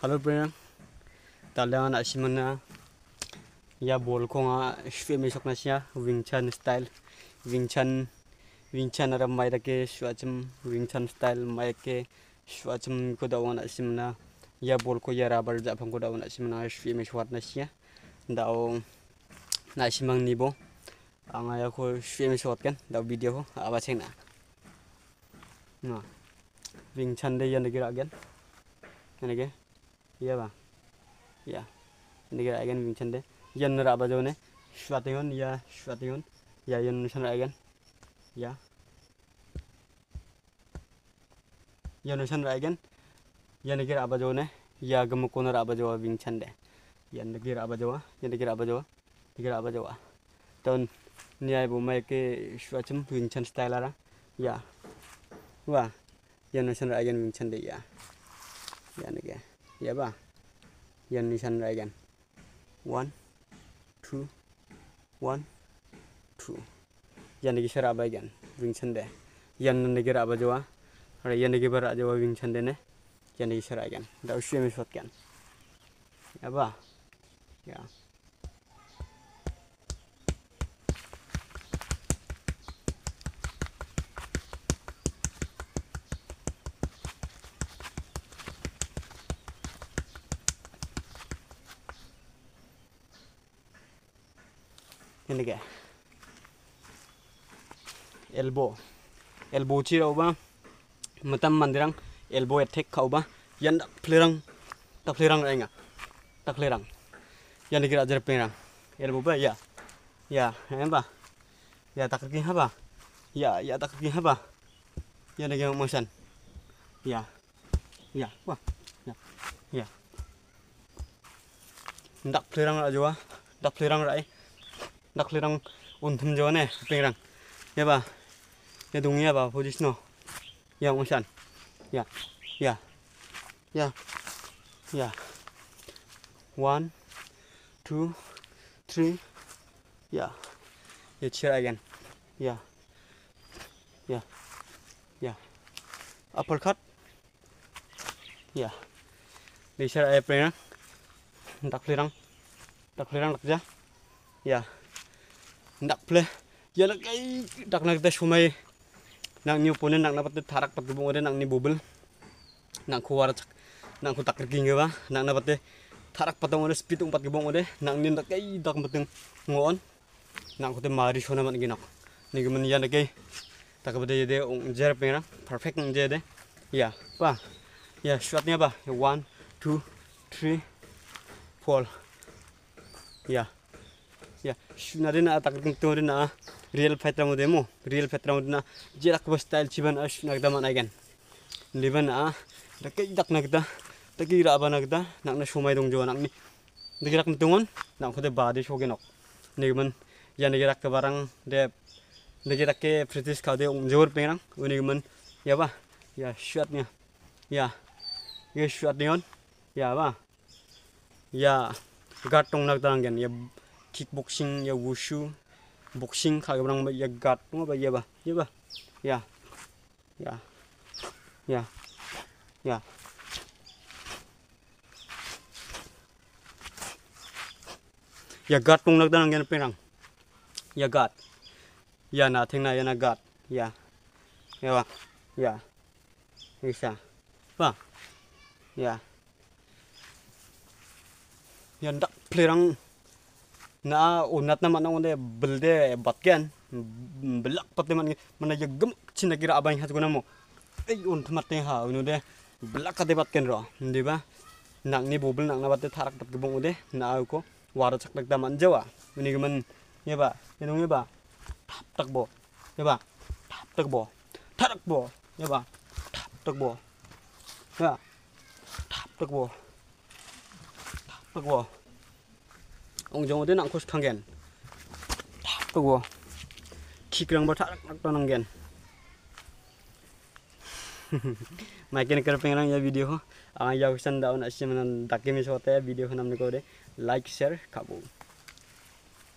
Hello Brian. Talian asimana ya bol konga shwe me sokna sia wing chan style wing chan wing chan ara mai da ke swachim wing chan style mai ke swachim ko da wana simna ya bol ko ya rabar da phang ko da wana simna shwe me swat na sia da na simang ni bo anga ya ko shwe me swat kan da video ko aba cheng na wing chan de yan de again yan again यागन मिंगे यन रहा जोने सुते हन या सुते हन या यन सन रहागन या यन सन रहागन यन गिर आबा जोने या गम को रहा जो मिंगे ये गिर आबा जो यन गिर आबा जो गिर आबा जो तो न्याय बोमा के सुचम विंगन स्टाइल आ या वाह यन सन रहागन मिंगे या यानी क्या ya ba yan nisan again one two one two yan nigi sara ba again wing chande yan nigi ra ba jawa ara yan nigi ba ra jawa wing chande ne yan nigi sara again da ushi me shot kan ya ba ya yeah. ini kayak elbow elbow ciri oba matam mandirang elbow attack ya kau ba yang pelirang tak pelirang enggak tak pelirang yang dikira jadi pelirang elbow ba ya. ya ya apa ya tak kaki apa ya ya tak kaki apa yang dikira motion ya ya wah ya ya tak pelirang aja wah tak pelirang rai right? Eh daklirang unthum jone pingrang yaba ya dung yaba position ya unsan ya ya ya ya one two three ya ya cheer again ya ya ya cut, ya di share air pingrang daklirang daklirang dakja ya ndak pleh jalan ya, kai dak nak kita shumai nang nyu punen nang dapat tarak pat bung ore nang ni bubel nang kuar nang ku tak kerking ba nang te tarak patong speed ung pat gebong ore nang ni ndak kai dak mateng ngon nang ku te mari shona man ginak ni gemen ya dak kai tak bade de ung jer pe na perfect ng de ya pa ya shot ni ba 1 2 3 4 ya yeah. Real फैतरामो real फैतरामोना जे रख style छिबन नगदमागन लिबन आ कई दक नगदा कई रब नगदा नक सोमाय दंग नगनी रख दुन नाखोदे बाहदे सोगे नक निगमन या निगे रख बारंग देगे रख के फ्रिटिश खादे जोर पे रंग निगमन या बा सुत या ये या बा kickboxing ya wushu boxing kaya orang ya tu apa ya bah ya bah ya ya ya ya ya gat tu nak danang apa orang ya gat, ya na tengah ya na gat ya ya bah ya bisa bah ya ya tak perang na unat naman ang unde belde batken belak pat naman mana yagam sinagira abang hat ko na mo ay un tamate ha unude belak kat batken ro di ba nang ni bubul nang nabat tharak tap gebong ude na ko waro chak dak daman jawa mini gaman ye ba yenong ye ba tap tak bo ye ba tap tak bo tharak bo ye ba tap tak bo ye ba tap tak bo tap tak bo ongjongode nangkhos thangen thakgo khikrang ba thak nak tonangen maiken kerpengrang ya video ho a ya hisan da na simanan dakemi sote video ho namne kore like share khabu